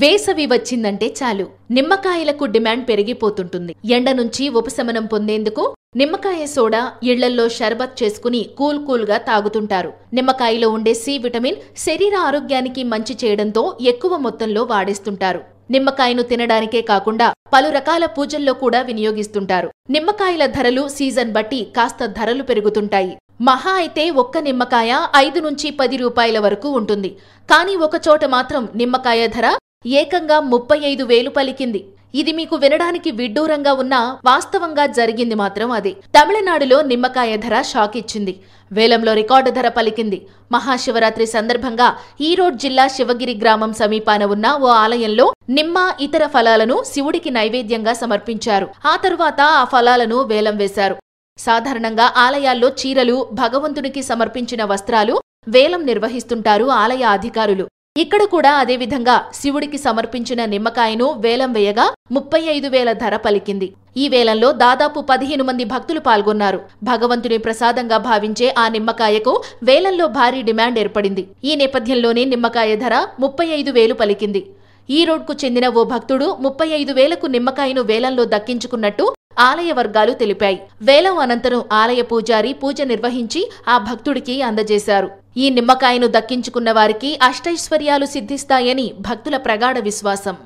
వేసవి వచ్చిందంటే చాలు నిమ్మకాయలకు డిమాండ్ పెరిగిపోతుంటుంది ఎండ నుంచి ఉపశమనం పొందేందుకు నిమ్మకాయ సోడా ఇళ్లల్లో షర్బత్ చేసుకుని కూల్ కూల్ గా తాగుతుంటారు నిమ్మకాయలో ఉండే సి విటమిన్ శరీర ఆరోగ్యానికి మంచి చేయడంతో ఎక్కువ మొత్తంలో వాడేస్తుంటారు నిమ్మకాయను తినడానికే కాకుండా పలు రకాల పూజల్లో కూడా వినియోగిస్తుంటారు నిమ్మకాయల ధరలు సీజన్ బట్టి కాస్త ధరలు పెరుగుతుంటాయి మహా అయితే ఒక్క నిమ్మకాయ ఐదు నుంచి పది రూపాయల వరకు ఉంటుంది కానీ ఒకచోట మాత్రం నిమ్మకాయ ధర ఏకంగా ముప్పై ఐదు వేలు పలికింది ఇది మీకు వినడానికి విడ్డూరంగా ఉన్నా వాస్తవంగా జరిగింది మాత్రం అది తమిళనాడులో నిమ్మకాయ ధర షాక్ ఇచ్చింది వేలంలో రికార్డు ధర పలికింది మహాశివరాత్రి సందర్భంగా ఈరోడ్ జిల్లా శివగిరి గ్రామం సమీపాన ఉన్న ఓ ఆలయంలో నిమ్మ ఇతర ఫలాలను శివుడికి నైవేద్యంగా సమర్పించారు ఆ తరువాత ఆ ఫలాలను వేలం వేశారు సాధారణంగా ఆలయాల్లో చీరలు భగవంతునికి సమర్పించిన వస్త్రాలు వేలం నిర్వహిస్తుంటారు ఆలయ అధికారులు ఇక్కడ కూడా అదేవిధంగా శివుడికి సమర్పించిన నిమ్మకాయను వేలం వేయగా ముప్పై ఐదు వేల ధర పలికింది ఈ వేలంలో దాదాపు పదిహేను మంది భక్తులు పాల్గొన్నారు భగవంతుని ప్రసాదంగా భావించే ఆ నిమ్మకాయకు వేలంలో భారీ డిమాండ్ ఏర్పడింది ఈ నేపథ్యంలోనే నిమ్మకాయ ధర ముప్పై ఐదు వేలు పలికింది ఈ రోడ్కు చెందిన ఓ భక్తుడు ముప్పై ఐదు వేలకు నిమ్మకాయను వేలంలో దక్కించుకున్నట్టు ఆలయ వర్గాలు తెలిపాయి వేలం అనంతరం ఆలయ పూజారి పూజ నిర్వహించి ఆ భక్తుడికి అందజేశారు ఈ నిమ్మకాయను దక్కించుకున్న వారికి అష్టైశ్వర్యాలు సిద్ధిస్తాయని భక్తుల ప్రగాఢ విశ్వాసం